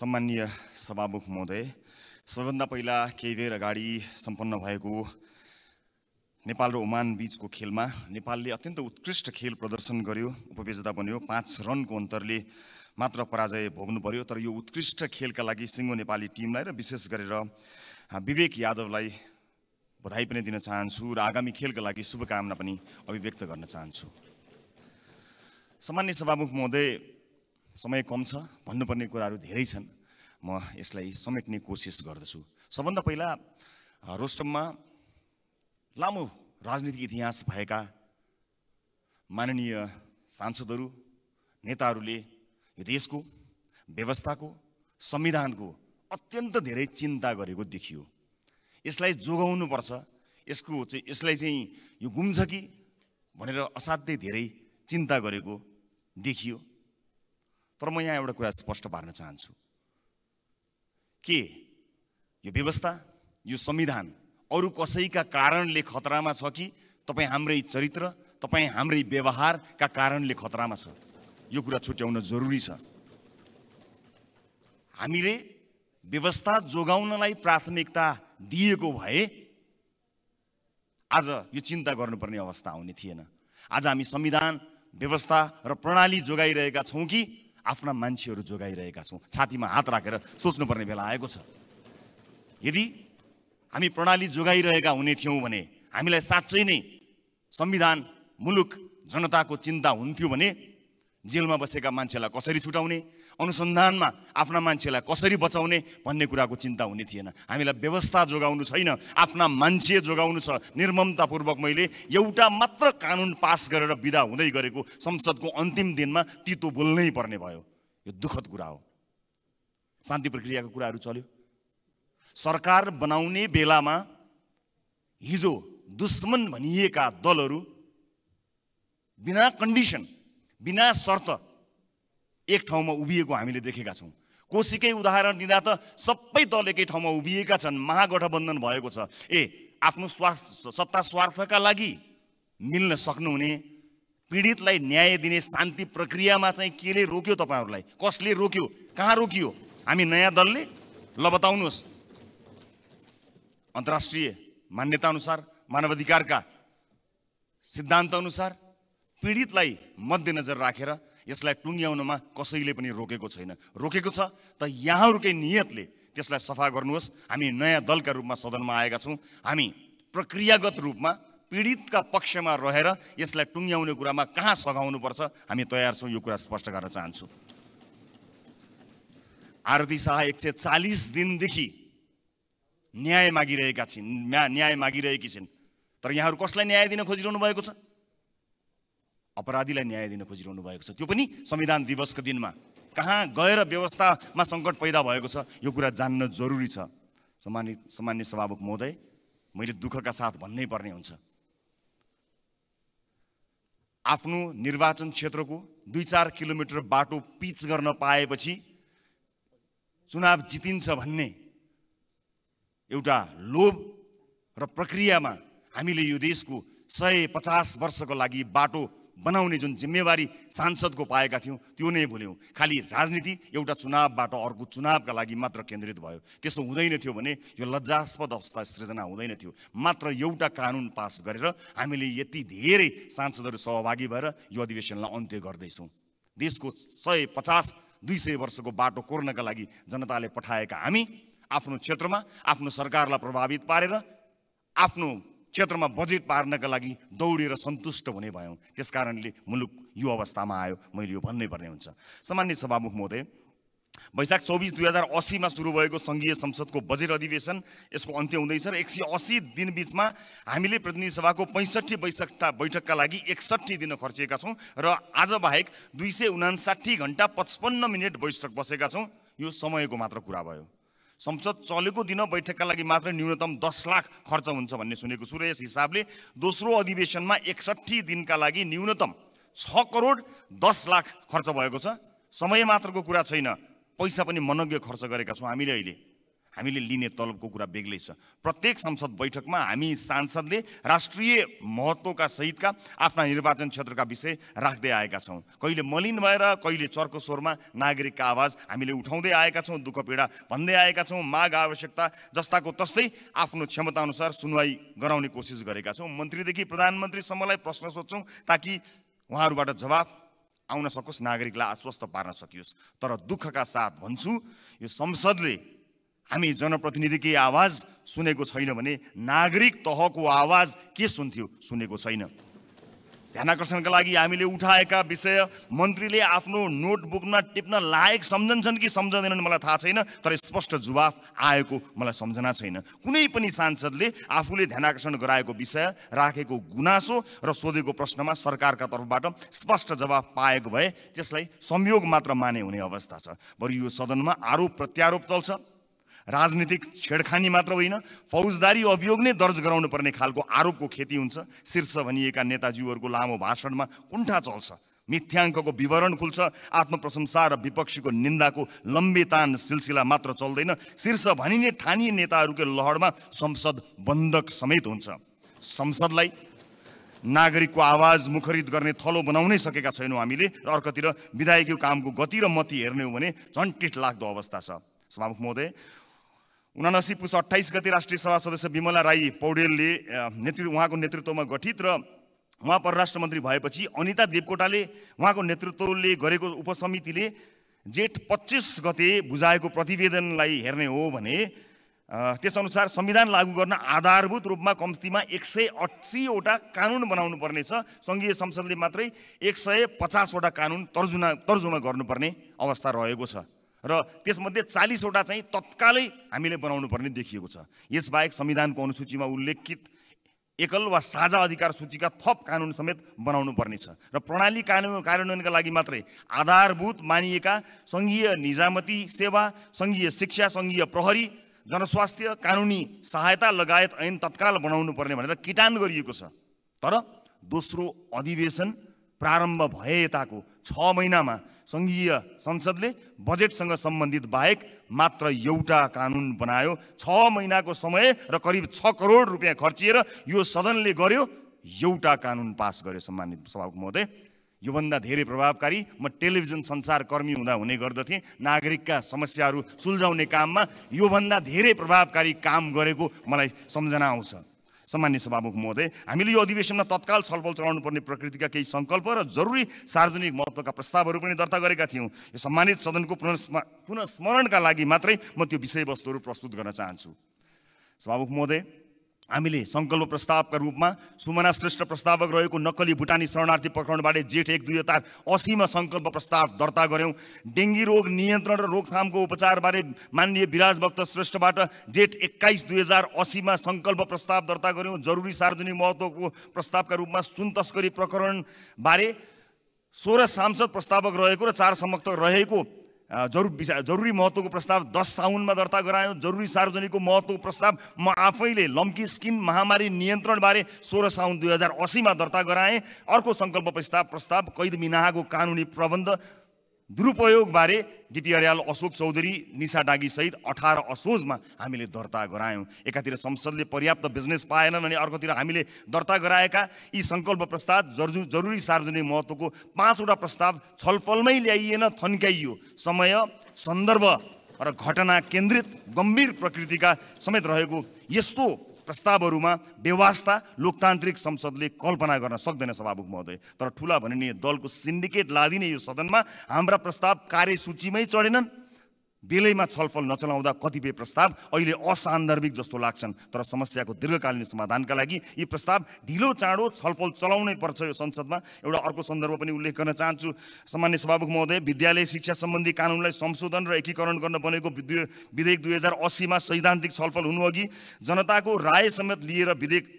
सम्मान्य सभामुख महोदय सबैभन्दा पहिला केही बेर अगाडि सम्पन्न भएको नेपाल र ओमान बिचको खेलमा नेपालले अत्यन्त उत्कृष्ट खेल प्रदर्शन गर्यो उपविजेता बन्यो पाँच रनको अन्तरले मात्र पराजय भोग्नु पर्यो तर यो उत्कृष्ट खेलका लागि सिङ्गो नेपाली टिमलाई र विशेष गरेर विवेक यादवलाई बधाई पनि दिन चाहन्छु र आगामी खेलका लागि शुभकामना पनि अभिव्यक्त गर्न चाहन्छु सामान्य सभामुख महोदय समय कम छ भन्नुपर्ने कुराहरू धेरै छन् म यसलाई समेट्ने कोसिस गर्दछु सबभन्दा पहिला रोस्टममा लामो राजनीतिक इतिहास भएका माननीय सांसदहरू नेताहरूले यो देशको व्यवस्थाको संविधानको अत्यन्त धेरै चिन्ता गरेको देखियो यसलाई जोगाउनुपर्छ यसको चाहिँ यसलाई चाहिँ यो गुम्छ कि भनेर असाध्यै धेरै चिन्ता गरेको देखियो तर म यहाँ एउटा कुरा स्पष्ट पार्न चाहन्छु के यो व्यवस्था यो संविधान अरू कसैका कारणले खतरामा छ कि तपाईँ हाम्रै चरित्र तपाईँ हाम्रै व्यवहारका कारणले खतरामा छ यो कुरा छुट्याउन जरुरी छ हामीले व्यवस्था जोगाउनलाई प्राथमिकता दिएको भए आज यो चिन्ता गर्नुपर्ने अवस्था आउने थिएन आज हामी संविधान व्यवस्था र प्रणाली जोगाइरहेका छौँ कि आफ्ना मान्छेहरू जोगाइरहेका छौँ छातीमा हात राखेर सोच्नुपर्ने बेला आएको छ यदि हामी प्रणाली जोगाइरहेका हुने थियौँ भने हामीलाई साँच्चै नै संविधान मुलुक जनताको चिन्ता हुन्थ्यो भने जेलमा बसेका मान्छेलाई कसरी छुटाउने अनुसन्धानमा आफ्ना मान्छेलाई कसरी बचाउने भन्ने कुराको चिन्ता हुने थिएन हामीलाई व्यवस्था जोगाउनु छैन आफ्ना मान्छे जोगाउनु छ निर्ममतापूर्वक मैले एउटा मात्र कानुन पास गरेर विदा हुँदै गरेको संसदको अन्तिम दिनमा तितो बोल्नै पर्ने भयो यो दुःखद कुरा हो शान्ति प्रक्रियाको कुराहरू चल्यो सरकार बनाउने बेलामा हिजो दुश्मन भनिएका दलहरू बिना कन्डिसन बिना शर्त एक ठाउँमा उभिएको हामीले देखेका छौँ कोसीकै उदाहरण दिँदा त सबै दल एकै ठाउँमा उभिएका छन् महागठबन्धन भएको छ ए आफ्नो स्वार्थ सत्ता स्वार्थका लागि मिल्न सक्नुहुने पीडितलाई न्याय दिने शान्ति प्रक्रियामा चाहिँ केले रोक्यो तपाईँहरूलाई कसले रोक्यो कहाँ रोकियो हामी नयाँ दलले ल बताउनुहोस् अन्तर्राष्ट्रिय मान्यताअनुसार मानवाधिकारका सिद्धान्तअनुसार पीडितलाई मध्यनजर राखेर यसलाई टुङ्ग्याउनमा कसैले पनि रोकेको छैन रोकेको छ त यहाँहरूकै नियतले त्यसलाई सफा गर्नुहोस् हामी नयाँ दलका रूपमा सदनमा आएका छौँ हामी प्रक्रियागत रूपमा पीडितका पक्षमा रहेर यसलाई टुङ्ग्याउने कुरामा कहाँ सघाउनुपर्छ हामी तयार छौँ यो कुरा स्पष्ट गर्न चाहन्छु आरती शाह एक सय चालिस दिनदेखि न्याय मागिरहेका छिन् न्याय मागिरहेकी छिन् तर यहाँहरू कसलाई न्याय दिन खोजिरहनु भएको छ अपराधीलाई न्याय दिन खोजिरहनु भएको छ त्यो पनि संविधान दिवसको दिनमा कहाँ गएर व्यवस्थामा सङ्कट पैदा भएको छ यो कुरा जान्न जरुरी छ सम्मानित सामान्य सभामुख महोदय मैले दुःखका साथ भन्नै पर्ने हुन्छ आफ्नो निर्वाचन क्षेत्रको दुई चार किलोमिटर बाटो पिच गर्न पाएपछि चुनाव जितिन्छ भन्ने एउटा लोभ र प्रक्रियामा हामीले यो देशको सय पचास वर्षको लागि बाटो बनाउने जुन जिम्मेवारी सांसदको पाएका थियौँ त्यो नै भुल्यौँ खालि राजनीति एउटा चुनावबाट अर्को चुनावका लागि मात्र केन्द्रित भयो त्यसो हुँदैन थियो भने यो लज्जास्पद अवस्था सृजना हुँदैन थियो मात्र एउटा कानुन पास गरेर हामीले यति धेरै सांसदहरू सहभागी भएर यो अधिवेशनलाई अन्त्य गर्दैछौँ देशको सय पचास दुई सय वर्षको बाटो कोर्नका लागि जनताले पठाएका हामी आफ्नो क्षेत्रमा आफ्नो सरकारलाई प्रभावित पारेर आफ्नो क्षेत्रमा बजेट पार्नका लागि दौडेर सन्तुष्ट हुने भयौँ त्यस कारणले मुलुक यो अवस्थामा आयो मैले यो भन्नै पर्ने हुन्छ सामान्य सभामुख महोदय वैशाख चौबिस दुई हजार असीमा सुरु भएको सङ्घीय संसदको बजेट अधिवेशन यसको अन्त्य हुँदैछ र एक सय अस्सी दिनबिचमा हामीले प्रतिनिधि सभाको पैँसठी बैसठा बैठकका लागि एकसट्ठी दिन खर्चिएका छौँ र आज बाहेक दुई सय उनासाठी घन्टा पचपन्न मिनट बैठक बसेका छौँ यो समयको मात्र कुरा भयो संसद चलेको दिन बैठकका लागि मात्र न्यूनतम दस लाख खर्च हुन्छ भन्ने सुनेको छु र यस हिसाबले दोस्रो अधिवेशनमा एकसट्ठी दिनका लागि न्यूनतम छ करोड दस लाख खर्च भएको छ समय मात्रको कुरा छैन पैसा पनि मनज्ञ खर्च गरेका छौँ हामीले अहिले हामीले लिने तलबको कुरा बेग्लै छ प्रत्येक संसद बैठकमा हामी सांसदले राष्ट्रिय महत्त्वका सहितका आफ्ना निर्वाचन क्षेत्रका विषय राख्दै आएका छौँ कहिले मलिन भएर कहिले चर्को स्वरमा नागरिकका आवाज हामीले उठाउँदै आएका छौँ दुःख पीडा भन्दै आएका छौँ माग आवश्यकता जस्ताको तस्तै आफ्नो क्षमताअनुसार सुनवाई गराउने कोसिस गरेका छौँ मन्त्रीदेखि प्रधानमन्त्रीसम्मलाई प्रश्न सोध्छौँ ताकि उहाँहरूबाट जवाब आउन सकोस् नागरिकलाई आश्वस्त पार्न सकियोस् तर दुःखका साथ भन्छु यो संसदले हामी जनप्रतिनिधिकै आवाज सुनेको छैन भने नागरिक तहको आवाज के सुन्थ्यो सुनेको छैन ध्यान आकर्षणका लागि हामीले उठाएका विषय मन्त्रीले आफ्नो नोटबुकमा टिप्न लायक सम्झन्छन् कि सम्झँदैनन् मलाई थाहा छैन तर स्पष्ट जवाफ आएको मलाई सम्झना छैन कुनै पनि सांसदले आफूले ध्यान आकर्षण गराएको विषय राखेको गुनासो र सोधेको प्रश्नमा सरकारका तर्फबाट स्पष्ट जवाफ पाएको भए त्यसलाई संयोग मात्र माने हुने अवस्था छ बरु यो सदनमा आरोप प्रत्यारोप चल्छ राजनीतिक छेडखानी मात्र होइन फौजदारी अभियोग नै दर्ज गराउनु पर्ने खालको आरोपको खेती हुन्छ शीर्ष भनिएका नेताजीहरूको लामो भाषणमा कुण्ठा चल्छ मिथ्याङ्कको विवरण खुल्छ आत्मप्रशंसा र विपक्षीको निन्दाको लम्बेतान सिलसिला मात्र चल्दैन शीर्ष भनिने ठानिए नेताहरूकै लहरमा संसद बन्धक समेत हुन्छ संसदलाई नागरिकको आवाज मुखरित गर्ने थलो बनाउनै सकेका छैनौँ हामीले र अर्कोतिर विधायकीय कामको गति र मती हेर्ने हो भने झन् लाग्दो अवस्था छ सभामुख महोदय उनासी पुस अठाइस गति राष्ट्रिय सभा सदस्य विमला राई पौडेलले नेतृत्व उहाँको नेतृत्वमा गठित र उहाँ परराष्ट्र मन्त्री भएपछि अनिता देवकोटाले उहाँको नेतृत्वले गरेको उपसमितिले जेठ पच्चिस गते बुझाएको प्रतिवेदनलाई हेर्ने हो भने त्यसअनुसार संविधान लागू गर्न आधारभूत रूपमा कम्तीमा एक सय अस्सीवटा कानुन बनाउनु पर्नेछ सङ्घीय संसदले मात्रै एक सय पचासवटा कानुन तर्जुना तर्जुमा गर्नुपर्ने अवस्था रहेको छ र त्यसमध्ये चालिसवटा चाहिँ तत्कालै हामीले बनाउनु पर्ने देखिएको छ यसबाहेक संविधानको अनुसूचीमा उल्लेखित एकल वा साझा अधिकार सूचीका थप कानुन समेत बनाउनु पर्नेछ र प्रणाली कानुन कार्यान्वयनका लागि मात्रै आधारभूत मानिएका सङ्घीय निजामती सेवा सङ्घीय शिक्षा सङ्घीय प्रहरी जनस्वास्थ्य कानुनी सहायता लगायत ऐन तत्काल बनाउनु पर्ने भनेर किटान गरिएको छ तर दोस्रो अधिवेशन प्रारम्भ भए यताको छ महिनामा सङ्घीय संसदले बजेटसँग सम्बन्धित बाहेक मात्र एउटा कानुन बनायो छ महिनाको समय र करिब छ करोड रुपियाँ खर्चिएर यो सदनले गर्यो एउटा कानुन पास गर्यो सम्मानित सभाको महोदय योभन्दा धेरै प्रभावकारी म टेलिभिजन संसारकर्मी हुँदा हुने गर्दथेँ नागरिकका समस्याहरू सुल्झाउने काममा योभन्दा धेरै प्रभावकारी काम गरेको मलाई सम्झना आउँछ सामान्य सभामुख महोदय हामीले यो अधिवेशनमा तत्काल छलफल पर्ने प्रकृतिका केही सङ्कल्प र जरुरी सार्वजनिक महत्त्वका प्रस्तावहरू पनि दर्ता गरेका थियौँ यो सम्मानित सदनको पुनस्मा पुनस्मरणका लागि मात्रै म त्यो विषयवस्तुहरू प्रस्तुत गर्न चाहन्छु सभामुख महोदय हामीले सङ्कल्प प्रस्तावका रूपमा सुमना श्रेष्ठ प्रस्तावक रहेको नक्कली भुटानी शरणार्थी प्रकरणबारे जेठ एक दुई हजार असीमा सङ्कल्प प्रस्ताव दर्ता गऱ्यौँ डेङ्गी रोग नियन्त्रण र रोकथामको उपचारबारे माननीय विराज भक्त श्रेष्ठबाट जेठ एक्काइस दुई हजार असीमा सङ्कल्प प्रस्ताव दर्ता गऱ्यौँ जरुरी सार्वजनिक महत्त्वको प्रस्तावका रूपमा सुन तस्करी प्रकरणबारे सोह्र सांसद प्रस्तावक रहेको र चार समर्थक रहेको जरुर विषय जरुरी महत्त्वको प्रस्ताव दस साउनमा दर्ता गरायो जरुरी सार्वजनिकको महत्त्वको प्रस्ताव म आफैले लम्की स्किन महामारी नियन्त्रणबारे सोह्र साउन दुई हजार असीमा दर्ता गराएँ अर्को सङ्कल्प प्रस्ताव प्रस्ताव कैद मिनाहाको कानुनी प्रबन्ध दुरुपयोगबारे डिपी अर्याल अशोक चौधरी निशा डागीसहित अठार असोजमा हामीले दर्ता गरायौँ एकातिर संसदले पर्याप्त बिजनेस पाएनन् अनि अर्कोतिर हामीले दर्ता गराएका यी सङ्कल्प प्रस्ताव जरु जरुरी सार्वजनिक महत्त्वको पाँचवटा प्रस्ताव छलफलमै ल्याइएन थन्काइयो समय सन्दर्भ र घटना केन्द्रित गम्भीर प्रकृतिका समेत रहेको यस्तो प्रस्तावहरूमा व्यवस्था लोकतान्त्रिक संसदले कल्पना गर्न सक्दैन सभामुख महोदय तर ठुला भनिने दलको सिन्डिकेट लादिने यो सदनमा हाम्रा प्रस्ताव कार्यसूचीमै चढेनन् बेलैमा छलफल नचलाउँदा कतिपय प्रस्ताव अहिले असान्दर्भिक जस्तो लाग्छन् तर समस्याको दीर्घकालीन समाधानका लागि यी प्रस्ताव ढिलो चाँडो छलफल चलाउनै पर्छ यो संसदमा एउटा अर्को सन्दर्भ पनि उल्लेख गर्न चाहन्छु सामान्य सभामुख महोदय विद्यालय शिक्षा सम्बन्धी कानुनलाई संशोधन र एकीकरण गर्न बनेको विधेयक दुई हजार अस्सीमा सैद्धान्तिक छलफल हुनुअघि जनताको राय समेत लिएर विधेयक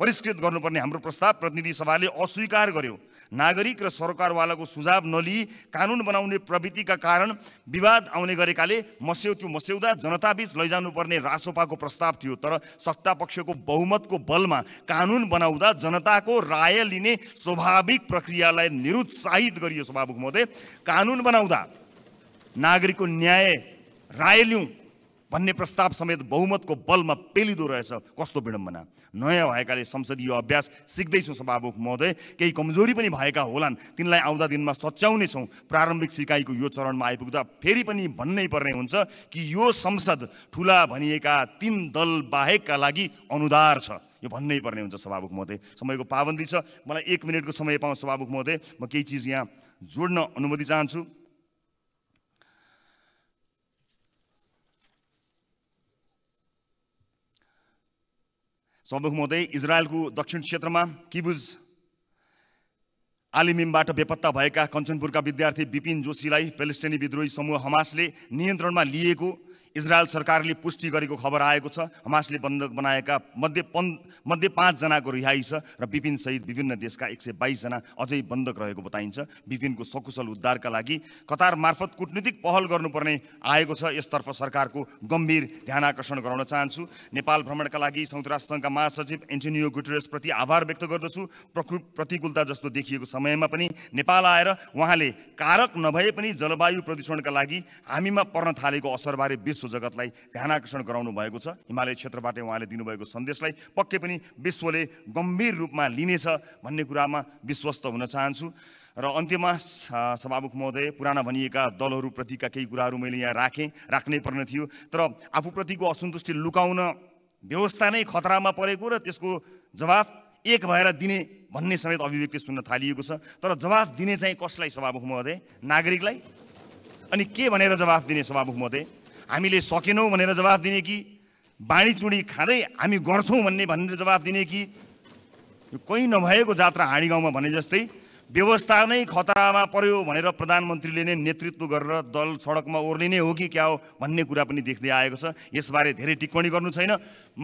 परिष्कृत गर्नुपर्ने हाम्रो प्रस्ताव प्रतिनिधि सभाले अस्वीकार गर्यो नागरिक र सरकारवालाको सुझाव नलिई कानुन बनाउने प्रवृत्तिका कारण विवाद आउने गरेकाले मस्यौ त्यो मस्यौदा जनताबीच लैजानुपर्ने रासोपाको प्रस्ताव थियो तर सत्तापक्षको बहुमतको बलमा कानुन बनाउँदा जनताको राय लिने स्वाभाविक प्रक्रियालाई निरुत्साहित गरियो सभामुख महोदय कानुन बनाउँदा नागरिकको न्याय राय लिउँ भन्ने प्रस्ताव समेत बहुमतको बलमा पेलिँदो रहेछ कस्तो विडम्बना नयाँ भएकाले संसदीय अभ्यास सिक्दैछौँ सभामुख महोदय केही कमजोरी पनि भएका होलान् तिनलाई आउँदा दिनमा सच्याउनेछौँ प्रारम्भिक सिकाइको यो चरणमा आइपुग्दा फेरि पनि भन्नै पर्ने हुन्छ कि यो संसद ठुला भनिएका तिन दल बाहेकका लागि अनुदार छ यो भन्नै पर्ने हुन्छ सभामुख महोदय समयको पाबन्दी छ मलाई एक मिनटको समय पाउँ सभामुख महोदय म केही चिज यहाँ जोड्न अनुमति चाहन्छु सम्मुख महोदय इजरायलको दक्षिण क्षेत्रमा किबुज आलिमिमबाट बेपत्ता भएका कञ्चनपुरका विद्यार्थी विपिन जोशीलाई पेलेस्टिनी विद्रोही समूह हमासले नियन्त्रणमा लिएको इजरायल सरकारले पुष्टि गरेको खबर आएको छ हमासले बन्धक बनाएका मध्ये पन् मध्ये पाँचजनाको रिहाई छ र सहित विभिन्न देशका एक सय बाइसजना अझै बन्दक रहेको बताइन्छ विपिनको सकुशल उद्धारका लागि कतार मार्फत कुटनीतिक पहल गर्नुपर्ने आएको छ यसतर्फ सरकारको गम्भीर ध्यान आकर्षण गराउन चाहन्छु नेपाल भ्रमणका लागि संयुक्त राष्ट्रसङ्घका महासचिव एन्टोनियो गुटरेसप्रति आभार व्यक्त गर्दछु प्रकृ प्रतिकूलता जस्तो देखिएको समयमा पनि नेपाल आएर उहाँले कारक नभए पनि जलवायु प्रदूषणका लागि हामीमा पर्न थालेको असरबारे विश्व विश्व जगतलाई आकर्षण गराउनु भएको छ हिमालय क्षेत्रबाट उहाँले दिनुभएको सन्देशलाई पक्कै पनि विश्वले गम्भीर रूपमा लिनेछ भन्ने कुरामा विश्वस्त हुन चाहन्छु र अन्त्यमा सभामुख महोदय पुराना भनिएका दलहरूप्रतिका केही कुराहरू मैले यहाँ राखेँ राख्नै पर्ने थियो तर आफूप्रतिको असन्तुष्टि लुकाउन व्यवस्था नै खतरामा परेको र त्यसको जवाफ एक भएर दिने भन्ने समेत अभिव्यक्ति सुन्न थालिएको छ तर जवाफ दिने चाहिँ कसलाई सभामुख महोदय नागरिकलाई अनि के भनेर जवाफ दिने सभामुख महोदय हामीले सकेनौँ भनेर जवाफ दिने कि बाँडीचुँडी खाँदै हामी गर्छौँ भन्ने भनेर जवाफ दिने कि यो कहीँ नभएको जात्रा हाँडी गाउँमा भने जस्तै व्यवस्था नै खतरामा पर्यो भनेर प्रधानमन्त्रीले नै नेतृत्व गरेर दल सडकमा ओर्लिने हो कि क्या हो भन्ने कुरा पनि देख्दै आएको छ यसबारे धेरै टिप्पणी गर्नु छैन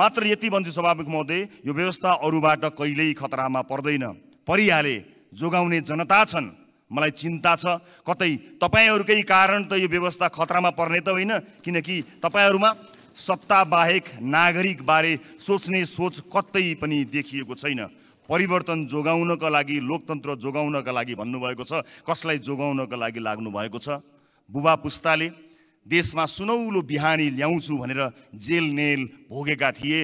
मात्र यति भन्छु सभामुख महोदय यो व्यवस्था अरूबाट कहिल्यै खतरामा पर्दैन परिहाले जोगाउने जनता छन् मलाई चिन्ता छ कतै तपाईँहरूकै कारण त यो व्यवस्था खतरामा पर्ने त होइन किनकि तपाईँहरूमा सत्ताबाहेक नागरिकबारे सोच्ने सोच कतै पनि देखिएको छैन परिवर्तन जोगाउनका लागि लोकतन्त्र जोगाउनका लागि भन्नुभएको छ कसलाई जोगाउनका लागि लाग्नु भएको छ बुबा पुस्ताले देशमा सुनौलो बिहानी ल्याउँछु भनेर जेल नेल भोगेका थिए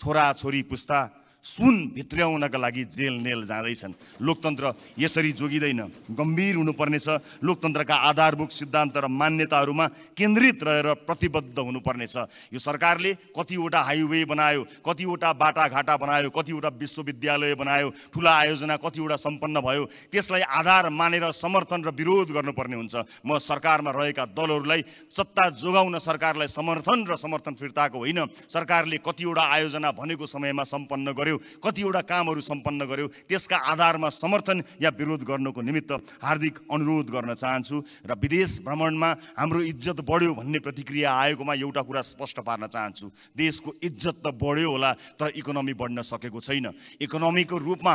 छोरा छोरी पुस्ता सुन भित्र्याउनका लागि जेल नेल जाँदैछन् लोकतन्त्र यसरी जोगिँदैन गम्भीर हुनुपर्नेछ लोकतन्त्रका आधारभूत सिद्धान्त र मान्यताहरूमा केन्द्रित रहेर प्रतिबद्ध हुनुपर्नेछ यो सरकारले कतिवटा हाइवे बनायो कतिवटा बाटाघाटा बनायो कतिवटा विश्वविद्यालय बनायो ठुला आयोजना कतिवटा सम्पन्न भयो त्यसलाई आधार मानेर समर्थन र विरोध गर्नुपर्ने हुन्छ म सरकारमा रहेका दलहरूलाई सत्ता जोगाउन सरकारलाई समर्थन र समर्थन फिर्ताको होइन सरकारले कतिवटा आयोजना भनेको समयमा सम्पन्न गर्यो गर्यो कतिवटा कामहरू सम्पन्न गर्यो त्यसका आधारमा समर्थन या विरोध गर्नुको निमित्त हार्दिक अनुरोध गर्न चाहन्छु र विदेश भ्रमणमा हाम्रो इज्जत बढ्यो भन्ने प्रतिक्रिया आएकोमा एउटा कुरा स्पष्ट पार्न चाहन्छु देशको इज्जत त बढ्यो होला तर इकोनोमी बढ्न सकेको छैन इकोनोमीको रूपमा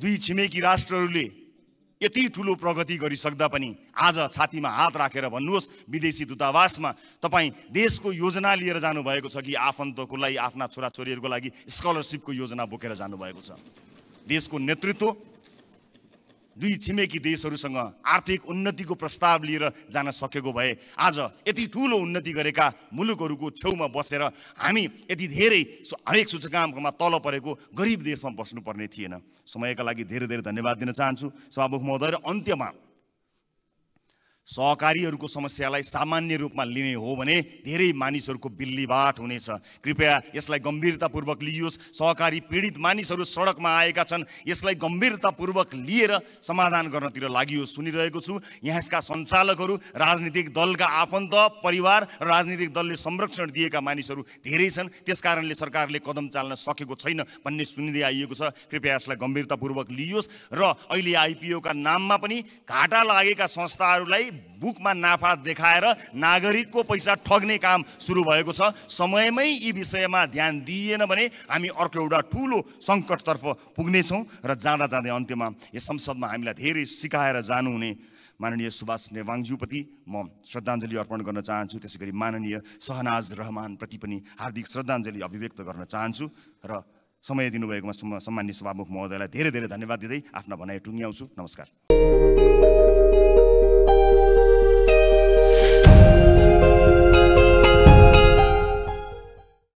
दुई छिमेकी राष्ट्रहरूले यति ठुलो प्रगति गरिसक्दा पनि आज छातीमा हात राखेर भन्नुहोस् विदेशी दूतावासमा तपाईँ देशको योजना लिएर जानुभएको छ कि आफन्तको लागि आफ्ना छोराछोरीहरूको लागि स्कलरसिपको योजना बोकेर जानुभएको छ देशको नेतृत्व दुई छिमेकी देशहरूसँग आर्थिक उन्नतिको प्रस्ताव लिएर जान सकेको भए आज यति ठुलो उन्नति गरेका मुलुकहरूको छेउमा बसेर हामी यति धेरै हरेक सूचकाङ्कमा तल परेको गरिब देशमा बस्नुपर्ने थिएन समयका लागि धेरै धेरै धन्यवाद दिन चाहन्छु सभामुख महोदय र अन्त्यमा सहकारीहरूको समस्यालाई सामान्य रूपमा लिने हो भने धेरै मानिसहरूको बिल्लीबाट हुनेछ कृपया यसलाई गम्भीरतापूर्वक लिइयोस् सहकारी पीडित मानिसहरू सडकमा आएका छन् यसलाई गम्भीरतापूर्वक लिएर समाधान गर्नतिर लागियो सुनिरहेको छु यहाँका सञ्चालकहरू राजनीतिक दलका आफन्त परिवार र राजनीतिक दलले संरक्षण दिएका मानिसहरू धेरै छन् त्यसकारणले सरकारले कदम चाल्न सकेको छैन भन्ने सुनिँदै आइएको छ कृपया यसलाई गम्भीरतापूर्वक लिइयोस् र अहिले आइपिओका नाममा पनि घाटा लागेका संस्थाहरूलाई बुकमा नाफा देखाएर नागरिकको पैसा ठग्ने काम सुरु भएको छ समयमै यी विषयमा ध्यान दिइएन भने हामी अर्को एउटा ठुलो सङ्कटतर्फ पुग्नेछौँ र जाँदा जाँदै अन्त्यमा यस संसदमा हामीलाई धेरै सिकाएर जानुहुने माननीय सुभाष नेवाङज्यूप्रति म श्रद्धाञ्जली अर्पण गर्न चाहन्छु त्यसै गरी माननीय सहनाज रहमानप्रति पनि हार्दिक श्रद्धाञ्जली अभिव्यक्त गर्न चाहन्छु र समय दिनुभएकोमा सम्मान्य सभामुख महोदयलाई धेरै धेरै धन्यवाद दिँदै आफ्ना भनाइ टुङ्ग्याउँछु नमस्कार